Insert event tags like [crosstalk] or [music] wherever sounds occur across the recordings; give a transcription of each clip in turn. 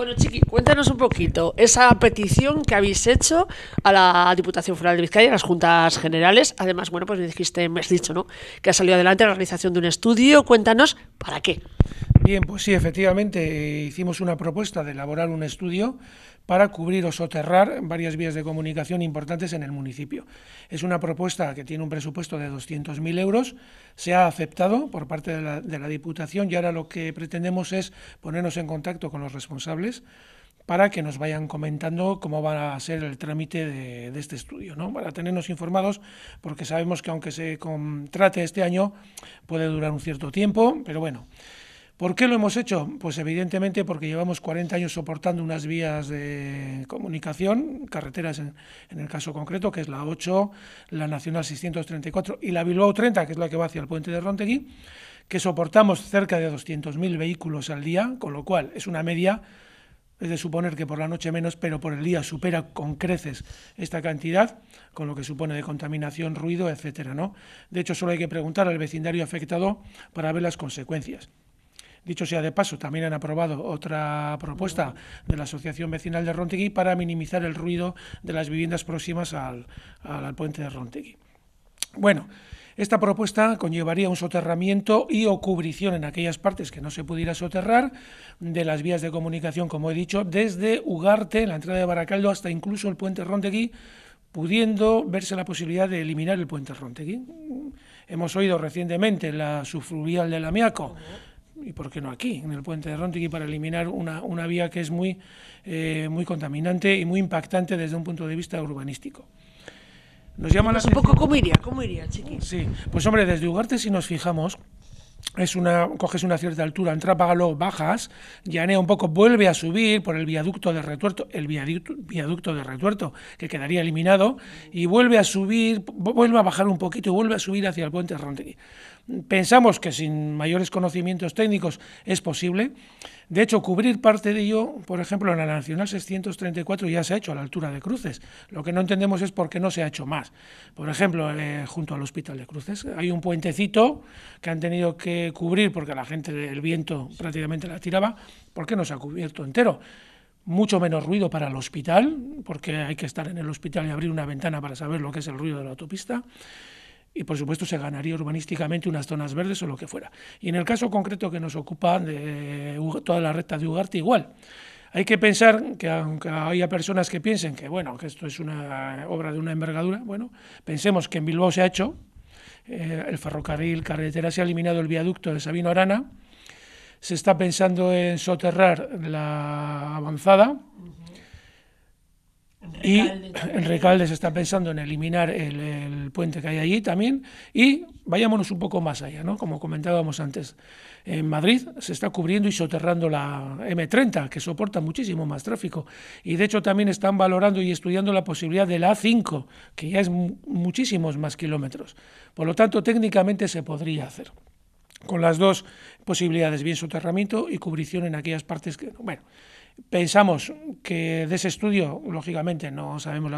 Bueno, Chiqui, cuéntanos un poquito esa petición que habéis hecho a la Diputación Foral de Vizcaya, a las Juntas Generales. Además, bueno, pues me dijiste, me has dicho, ¿no? Que ha salido adelante la realización de un estudio. Cuéntanos, ¿para qué? Bien, pues sí, efectivamente, eh, hicimos una propuesta de elaborar un estudio para cubrir o soterrar varias vías de comunicación importantes en el municipio. Es una propuesta que tiene un presupuesto de 200.000 euros, se ha aceptado por parte de la, Diputación y ahora lo que pretendemos es ponernos en contacto con los responsables para que nos vayan comentando cómo va a ser el trámite de, este estudio, ¿no? para tenernos informados, porque sabemos que aunque se contrate este año puede durar un cierto tiempo, pero bueno. ¿Por qué lo hemos hecho? Pues evidentemente porque llevamos 40 años soportando unas vías de comunicación, carreteras en, el caso concreto, que es la 8, la Nacional 634 y la Bilbao 30, que es la que va hacia el puente de Rontegui, que soportamos cerca de 200.000 vehículos al día, con lo cual es una media, es de suponer que por la noche menos, pero por el día supera con creces esta cantidad, con lo que supone de contaminación, ruido, etcétera. ¿no? De hecho, solo hay que preguntar al vecindario afectado para ver las consecuencias. Dicho sea de paso, también han aprobado otra propuesta de la Asociación Vecinal de Rontegui para minimizar el ruido de las viviendas próximas al, puente de Rontegui. Bueno, esta propuesta conllevaría un soterramiento y o cubrición en aquellas partes que no se pudiera soterrar de las vías de comunicación, como he dicho, desde Ugarte, la entrada de Baracaldo, hasta incluso el puente Rontegui, pudiendo verse la posibilidad de eliminar el puente Rontegui. Hemos oído recientemente la subfluvial del Amiaco y por qué no aquí, en el puente de y para eliminar una, vía que es muy, eh, muy contaminante y muy impactante desde un punto de vista urbanístico. Nos llama pues un poco cómo iría, cómo chiqui. Sí, pues hombre, desde Ugarte si nos fijamos, es una, coges una cierta altura, luego bajas, llanea un poco, vuelve a subir por el viaducto de retuerto, el viaducto, de retuerto, que quedaría eliminado, y vuelve a subir, vuelve a bajar un poquito y vuelve a subir hacia el puente de Rontegui. Pensamos que sin mayores conocimientos técnicos es posible. De hecho, cubrir parte de ello, por ejemplo, en la Nacional 634 ya se ha hecho a la altura de Cruces. Lo que no entendemos es por qué no se ha hecho más. Por ejemplo, eh, junto al Hospital de Cruces hay un puentecito que han tenido que cubrir porque la gente, el viento prácticamente la tiraba. ¿Por qué no se ha cubierto entero? mucho menos ruido para el hospital, porque hay que estar en el hospital y abrir una ventana para saber lo que es el ruido de la autopista y por supuesto se ganaría urbanísticamente unas zonas verdes o lo que fuera. Y en el caso concreto que nos ocupa de eh, toda la recta de Ugarte, igual. Hay que pensar que aunque haya personas que piensen que bueno, esto es una obra de una envergadura, bueno, pensemos que en Bilbao se ha hecho eh, el ferrocarril, carretera, se ha eliminado el viaducto de Sabino Arana, se está pensando en soterrar la avanzada, y el Recalde se está pensando en eliminar el, puente que hay allí también y vayámonos un poco más allá, ¿no? Como comentábamos antes, en Madrid se está cubriendo y soterrando la M30, que soporta muchísimo más tráfico y de hecho también están valorando y estudiando la posibilidad de la A5, que ya es muchísimos más kilómetros. Por lo tanto, técnicamente se podría hacer con las dos posibilidades, bien soterramiento y cubrición en aquellas partes que... Bueno, Pensamos que de ese estudio, lógicamente, no sabemos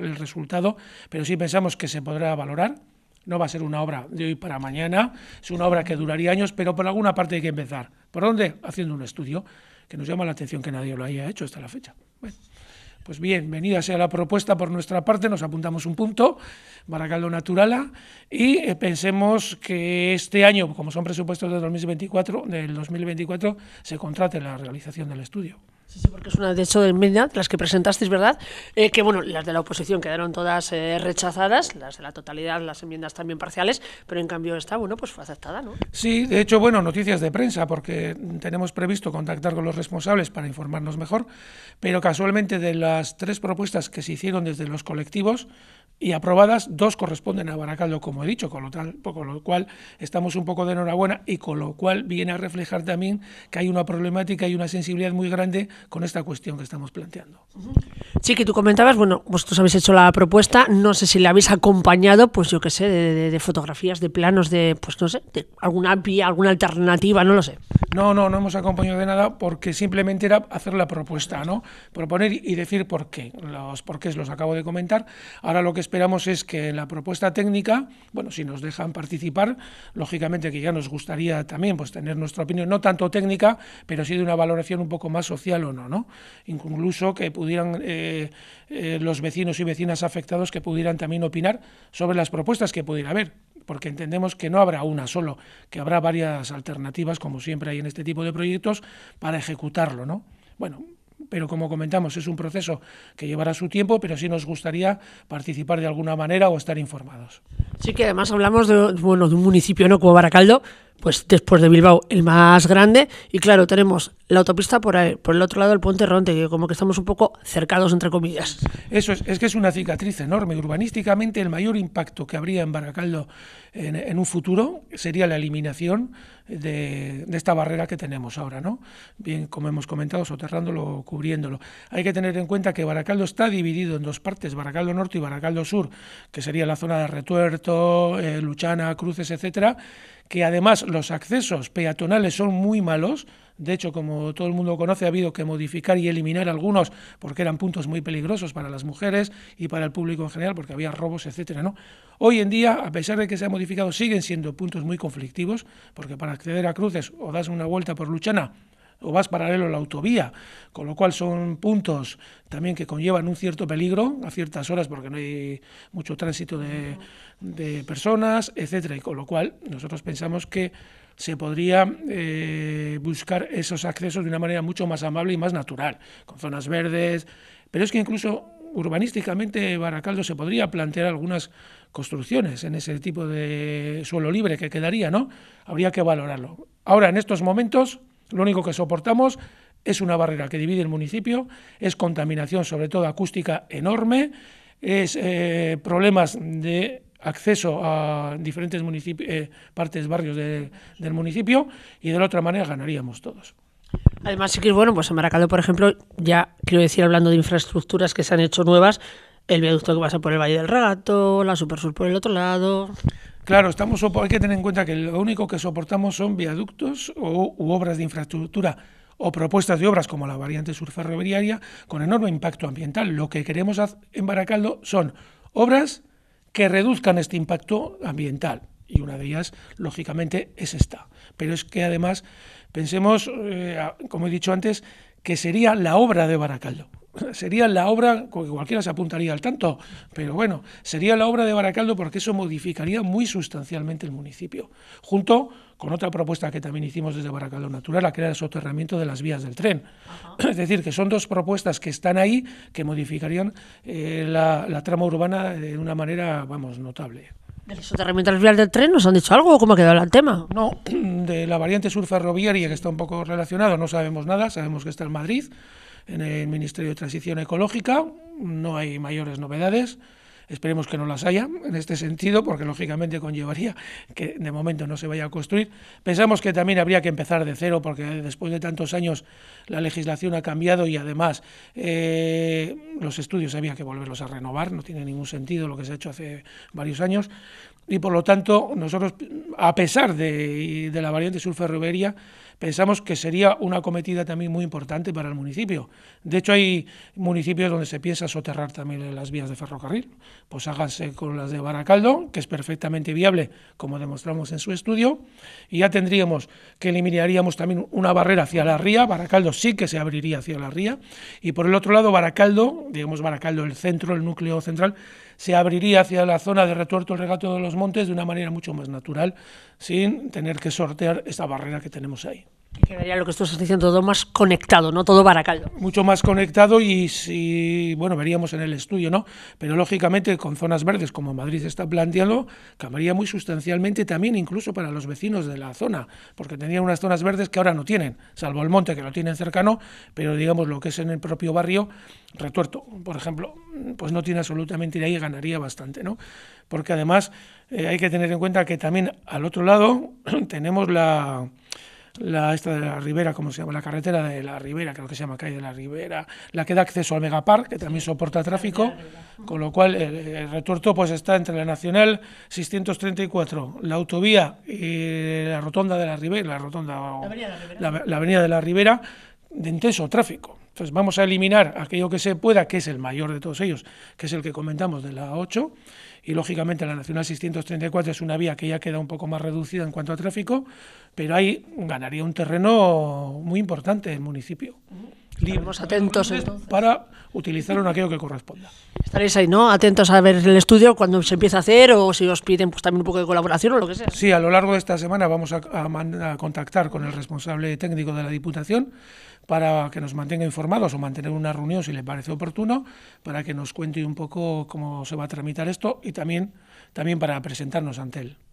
el resultado, pero sí pensamos que se podrá valorar. No va a ser una obra de hoy para mañana, es una obra que duraría años, pero por alguna parte hay que empezar. ¿Por dónde? Haciendo un estudio que nos llama la atención que nadie lo haya hecho hasta la fecha. Bueno. Pues bien, venida sea la propuesta por nuestra parte, nos apuntamos un punto, Baracaldo Naturala, y eh, pensemos que este año, como son presupuestos de 2024, del 2024, se contrate la realización del estudio. Sí, porque es una, de hecho, de enmiendas las que presentasteis, ¿verdad? Eh, que bueno, las de la oposición quedaron todas eh, rechazadas, las de la totalidad, las enmiendas también parciales, pero en cambio esta, bueno, pues fue aceptada, ¿no? Sí, de hecho, bueno, noticias de prensa, porque tenemos previsto contactar con los responsables para informarnos mejor, pero casualmente de las tres propuestas que se hicieron desde los colectivos, y aprobadas, dos corresponden a Baracaldo, como he dicho, con lo, tal, con lo, cual estamos un poco de enhorabuena y con lo cual viene a reflejar también que hay una problemática y una sensibilidad muy grande con esta cuestión que estamos planteando. Sí, que tú comentabas, bueno, vosotros habéis hecho la propuesta, no sé si la habéis acompañado, pues yo qué sé, de, fotografías, de planos, de, pues no sé, de alguna vía, alguna alternativa, no lo sé. No, no, no hemos acompañado de nada porque simplemente era hacer la propuesta, ¿no? Proponer y decir por qué. Los porqués los acabo de comentar. Ahora lo que esperamos es que en la propuesta técnica, bueno, si nos dejan participar, lógicamente que ya nos gustaría también pues tener nuestra opinión, no tanto técnica, pero sí de una valoración un poco más social o no, ¿no? Incluso que pudieran eh, eh, los vecinos y vecinas afectados que pudieran también opinar sobre las propuestas que pudiera haber, porque entendemos que no habrá una solo, que habrá varias alternativas, como siempre hay en este tipo de proyectos, para ejecutarlo, ¿no? Bueno, pero como comentamos, es un proceso que llevará su tiempo, pero sí nos gustaría participar de alguna manera o estar informados. Sí que además hablamos de, bueno, de un municipio no como Baracaldo, pues después de Bilbao, el más grande. Y claro, tenemos la autopista por, por el otro lado, el puente Ronte, que como que estamos un poco cercados, entre comillas. Eso es, es que es una cicatriz enorme. Urbanísticamente, el mayor impacto que habría en Baracaldo en, un futuro sería la eliminación de, esta barrera que tenemos ahora, ¿no? Bien, como hemos comentado, soterrándolo, cubriéndolo. Hay que tener en cuenta que Baracaldo está dividido en dos partes, Baracaldo Norte y Baracaldo Sur, que sería la zona de Retuerto, eh, Luchana, Cruces, etcétera, que además los accesos peatonales son muy malos, de hecho, como todo el mundo conoce, ha habido que modificar y eliminar algunos porque eran puntos muy peligrosos para las mujeres y para el público en general, porque había robos, etcétera, ¿no? Hoy en día, a pesar de que se ha modificado, siguen siendo puntos muy conflictivos, porque para acceder a cruces o das una vuelta por Luchana o vas paralelo a la autovía, con lo cual son puntos también que conllevan un cierto peligro a ciertas horas porque no hay mucho tránsito de, personas, etcétera, y con lo cual nosotros pensamos que se podría eh, buscar esos accesos de una manera mucho más amable y más natural, con zonas verdes, pero es que incluso urbanísticamente Baracaldo se podría plantear algunas construcciones en ese tipo de suelo libre que quedaría, ¿no? Habría que valorarlo. Ahora, en estos momentos, lo único que soportamos es una barrera que divide el municipio, es contaminación, sobre todo acústica, enorme, es eh, problemas de acceso a diferentes eh, partes, barrios del municipio y de la otra manera ganaríamos todos. Además, sí que bueno, pues en Maracaldo, por ejemplo, ya quiero decir, hablando de infraestructuras que se han hecho nuevas, el viaducto que pasa por el Valle del Rato, la Supersur por el otro lado. Claro, hay que tener en cuenta que lo único que soportamos son viaductos o, u obras de infraestructura o propuestas de obras como la variante surferroviaria con enorme impacto ambiental. Lo que queremos en Baracaldo son obras que reduzcan este impacto ambiental y una de ellas, lógicamente, es esta. Pero es que además pensemos, eh, como he dicho antes, que sería la obra de Baracaldo sería la obra, cualquiera se apuntaría al tanto, pero bueno, sería la obra de Baracaldo porque eso modificaría muy sustancialmente el municipio, junto con otra propuesta que también hicimos desde Baracaldo Natural, la creación de el soterramiento de las vías del tren. Es decir, que son dos propuestas que están ahí que modificarían eh, la, trama urbana de una manera, vamos, notable. ¿Del soterramiento de las vías del tren nos han dicho algo? ¿Cómo ha quedado el tema? No, [clears throat] de la variante sur ferroviaria que está un poco relacionado no sabemos nada, sabemos que está en Madrid, en el Ministerio de Transición Ecológica. No hay mayores novedades. Esperemos que no las haya en este sentido, porque lógicamente conllevaría que de momento no se vaya a construir. Pensamos que también habría que empezar de cero, porque después de tantos años la legislación ha cambiado y además eh, los estudios había que volverlos a renovar, no tiene ningún sentido lo que se ha hecho hace varios años. Y por lo tanto, nosotros, a pesar de, la variante sur pensamos que sería una cometida también muy importante para el municipio. De hecho, hay municipios donde se piensa soterrar también las vías de ferrocarril. Pues háganse con las de Baracaldo, que es perfectamente viable, como demostramos en su estudio, y ya tendríamos que eliminaríamos también una barrera hacia la ría. Baracaldo sí que se abriría hacia la ría. Y por el otro lado, Baracaldo, digamos Baracaldo, el centro, el núcleo central, se abriría hacia la zona de retuerto el regato de los montes de una manera mucho más natural, sin tener que sortear esta barrera que tenemos ahí. Quedaría lo que estás diciendo, todo más conectado, ¿no? Todo Baracaldo. Mucho más conectado y, si, bueno, veríamos en el estudio, ¿no? Pero lógicamente con zonas verdes, como Madrid está planteando, cambiaría muy sustancialmente también incluso para los vecinos de la zona, porque tenían unas zonas verdes que ahora no tienen, salvo el monte que lo tienen cercano, pero digamos lo que es en el propio barrio, retuerto, por ejemplo, pues no tiene absolutamente de ahí, ganaría bastante, ¿no? Porque además eh, hay que tener en cuenta que también al otro lado [clears throat] tenemos la la esta de la Ribera, como se llama? La carretera de la Ribera, creo que se llama calle de la Ribera, la que da acceso al Megapark, que también soporta tráfico, con lo cual eh, el, retorto retuerto pues está entre la Nacional 634, la autovía y la rotonda de la Ribera, la avenida de la Ribera, de intenso tráfico. Entonces vamos a eliminar aquello que se pueda, que es el mayor de todos ellos, que es el que comentamos de la 8, y lógicamente la Nacional 634 es una vía que ya queda un poco más reducida en cuanto a tráfico, pero ahí ganaría un terreno muy importante el municipio. Estaremos atentos para utilizarlo en aquello que corresponda. Estaréis ahí, ¿no? Atentos a ver el estudio cuando se empiece a hacer o si os piden pues también un poco de colaboración o lo que sea. Sí, a lo largo de esta semana vamos a, contactar con el responsable técnico de la Diputación para que nos mantenga informados o mantener una reunión si le parece oportuno, para que nos cuente un poco cómo se va a tramitar esto y también, también para presentarnos ante él.